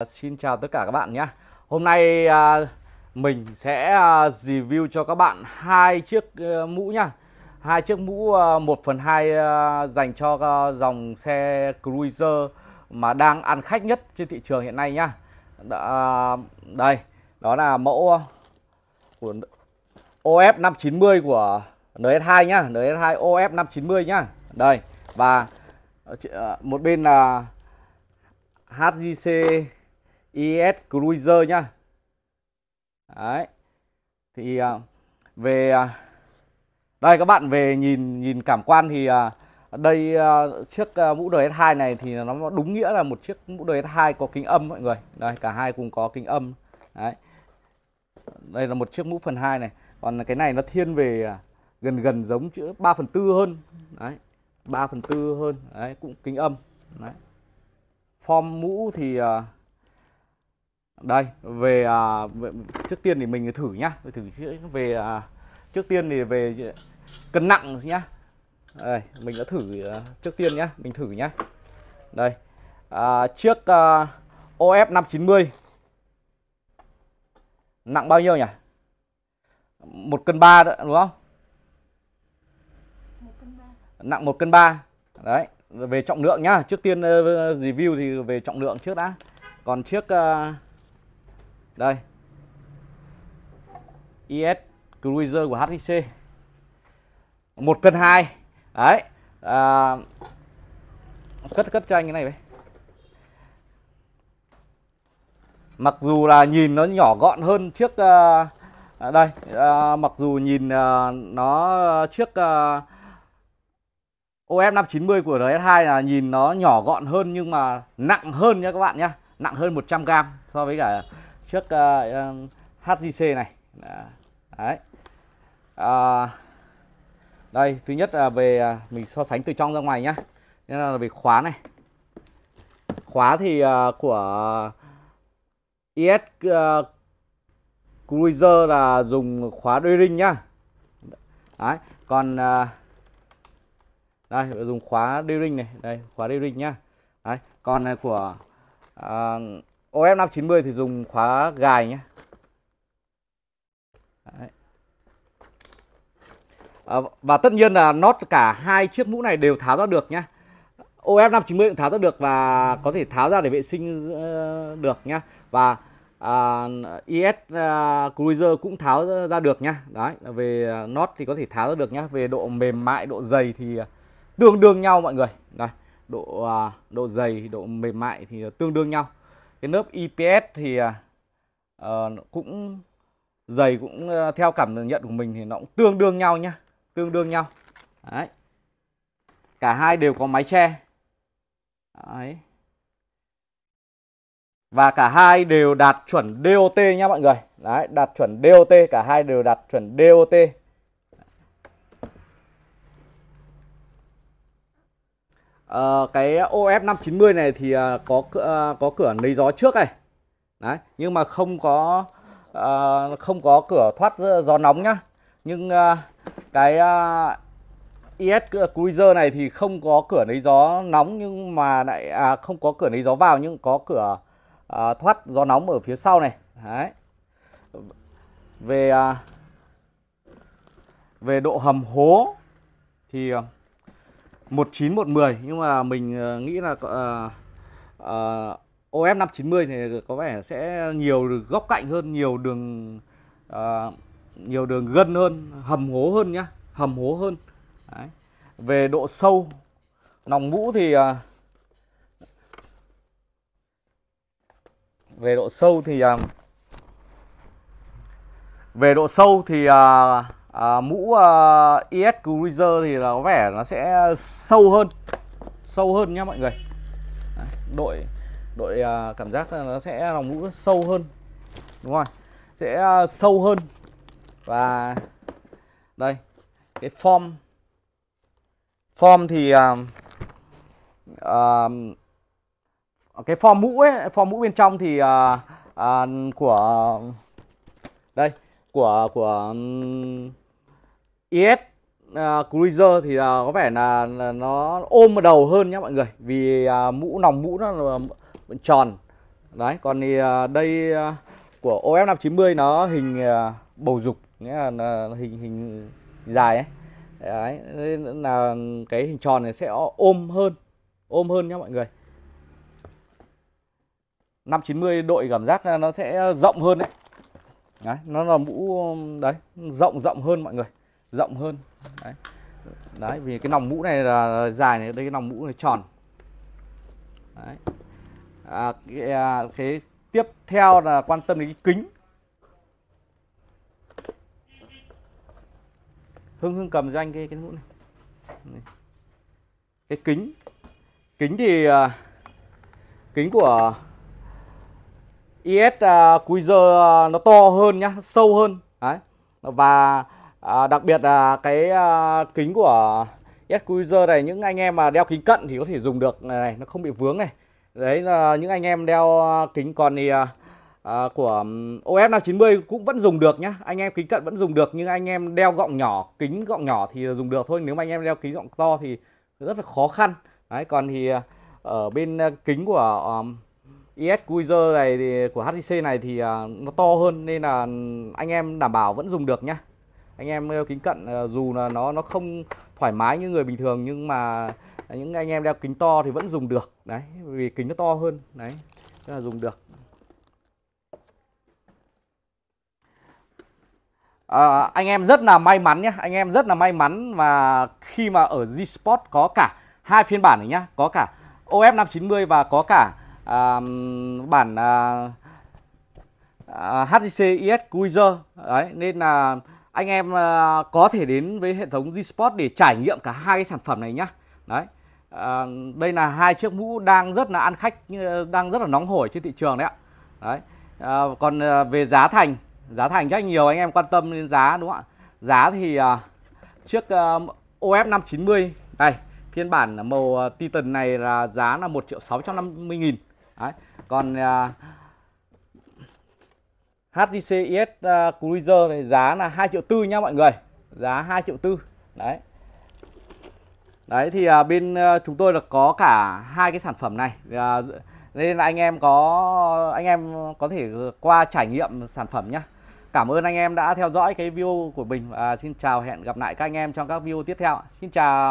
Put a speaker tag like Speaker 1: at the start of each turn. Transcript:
Speaker 1: Dạ, xin chào tất cả các bạn nhé. Hôm nay à, mình sẽ à, review cho các bạn hai chiếc ờ, mũ nhá. Hai chiếc mũ à, ờ, 1 phần 2 ờ, dành cho dòng xe Cruiser mà đang ăn khách nhất trên thị trường hiện nay nhá. đây, đó là mẫu của OF590 của NS2 nhá, NS2 OF590 nhá. Đây và một bên là HJC IS Cruiser nhá đấy thì à, về à, đây các bạn về nhìn nhìn cảm quan thì à, đây chiếc mũ đời S2 này thì nó đúng nghĩa là một chiếc mũ đời S2 có kính âm mọi người đây cả hai cùng có kính âm đấy đây là một chiếc mũ phần 2 này còn cái này nó thiên về gần gần giống chữ 3 phần tư hơn đấy 3 phần tư hơn đấy cũng kính âm đấy form mũ thì à, đây về à, trước tiên thì mình thử nhá thử về à, trước tiên thì về cân nặng nhá đây, mình đã thử à, trước tiên nhá mình thử nhá đây à, chiếc à, OF 590 nặng bao nhiêu nhỉ một cân ba đúng không nặng một cân ba. đấy về trọng lượng nhá trước tiên ờ, review thì về trọng lượng trước đã còn chiếc uh, đây IS Cruiser của htc một cân hai đấy à, cất cất cho anh cái này đấy mặc dù là nhìn nó nhỏ gọn hơn chiếc uh, à, à, đây uh, mặc dù nhìn uh, nó chiếc uh, OF 590 của RS2 là nhìn nó nhỏ gọn hơn nhưng mà nặng hơn nha các bạn nhá nặng hơn 100 g so với cả trước uh, ờ, ờ, HJC này đấy à, đây thứ nhất là về mình so sánh từ trong ra ngoài nhá nên là về khóa này khóa thì uh, của IS uh, Cruiser là dùng khóa đuôi nhá đấy còn uh, đây dùng khóa đuôi này đây khóa đuôi nhá đấy còn này của uh, OF590 thì dùng khóa gài nhé Đấy. À, và tất nhiên là nốt cả hai chiếc mũ này đều tháo ra được nhé OF590 cũng tháo ra được và có thể tháo ra để vệ sinh ờ, được nhá và uh, à, IS à, Cruiser cũng tháo ra được nhá đấy về nốt thì có thể tháo ra được nhá về độ mềm mại độ dày thì tương đương nhau mọi người đấy độ uh, độ dày độ mềm mại thì tương đương nhau cái lớp IPS thì uh, cũng dày cũng uh, theo cảm nhận của mình thì nó cũng tương đương nhau nhá tương đương nhau đấy cả hai đều có máy tre đấy và cả hai đều đạt chuẩn DOT nhá mọi người đấy đạt chuẩn DOT cả hai đều đạt chuẩn DOT Ờ, cái OF 590 này thì à, có à, có cửa lấy gió trước này đấy nhưng mà không có à, không có cửa thoát gió nóng nhá nhưng à, cái à, IS Cruiser này thì không có cửa lấy gió nóng nhưng mà lại à, không có cửa lấy gió vào nhưng có cửa à, thoát gió nóng ở phía sau này đấy về à, về độ hầm hố thì một chín một mười nhưng mà mình ờ, nghĩ là uh, uh, chín mươi thì có vẻ sẽ nhiều góc cạnh hơn, nhiều đường uh, nhiều đường gân hơn, hầm hố hơn nhá, hầm hố hơn. Đấy. Về độ sâu nòng mũ thì uh, về độ sâu thì uh, về độ sâu thì uh, à, mũ à, ES Cruiser thì là có vẻ nó sẽ sâu hơn sâu hơn nhá mọi người Đấy, đội đội à, cảm giác là nó sẽ là mũ sâu hơn đúng rồi sẽ à, sâu hơn và đây cái form form thì à, à, cái form mũ ấy form mũ bên trong thì à, à, của à, đây của của IS um, e uh, à, Cruiser thì uh, có vẻ là, là nó ôm vào đầu hơn nhá mọi người vì uh, mũ nòng mũ nó là tròn đấy còn thì uh, đây uh, của OF 590 nó hình uh, bầu dục nghĩa là, là hình hình dài ấy đấy nên là cái hình tròn này sẽ ôm hơn ôm hơn nhá mọi người 590 đội cảm giác nó sẽ rộng hơn đấy đấy, nó là mũ um, đấy rộng rộng hơn mọi người rộng hơn đấy, đấy vì cái nòng mũ này là dài này đây cái nòng mũ này tròn đấy. À, cái, à, cái tiếp theo là quan tâm đến cái kính hưng hưng cầm cho anh cái cái mũ này cái kính kính thì à, kính của IS à, uh, cúi giờ à, nó to hơn nhá sâu hơn đấy và à, đặc biệt là cái kính của IS cúi giờ này những anh em mà đeo kính cận thì có thể dùng được này, nó không bị vướng này đấy là những anh em đeo kính còn thì uh, của OF 590 cũng vẫn dùng được nhá anh em kính cận vẫn dùng được nhưng anh em đeo gọng nhỏ kính gọng nhỏ thì dùng được thôi nếu mà anh em đeo kính gọng to thì rất là khó khăn đấy còn thì ở bên kính của uh, IS Cruiser này thì của HTC này thì à, nó to hơn nên là anh em đảm bảo vẫn dùng được nhá anh em đeo kính cận à, dù là nó nó không thoải mái như người bình thường nhưng mà những anh em đeo kính to thì vẫn dùng được đấy vì kính nó to hơn đấy tức là dùng được à, anh em rất là may mắn nhá, anh em rất là may mắn và khi mà ở G Sport có cả hai phiên bản này nhá có cả OF 590 và có cả à, bản à, à, HTC ES Cruiser đấy nên là anh em à, có thể đến với hệ thống G-Sport để trải nghiệm cả hai cái sản phẩm này nhá đấy à, đây là hai chiếc mũ đang rất là ăn khách đang rất là nóng hổi trên thị trường đấy ạ đấy à, còn à, về giá thành giá thành rất nhiều anh em quan tâm đến giá đúng không ạ giá thì à, chiếc à, OF 590 này phiên bản màu Titan này là giá là 1 triệu 650 nghìn Đấy. còn uh, à, HJC ES à, Cruiser này giá là 2 triệu tư nha mọi người giá 2 triệu tư đấy đấy thì uh, bên uh, chúng tôi là có cả hai cái sản phẩm này uh, nên là anh em có anh em có thể qua trải nghiệm sản phẩm nhé cảm ơn anh em đã theo dõi cái video của mình và xin chào hẹn gặp lại các anh em trong các video tiếp theo xin chào